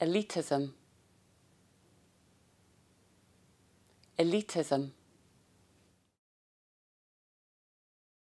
elitism elitism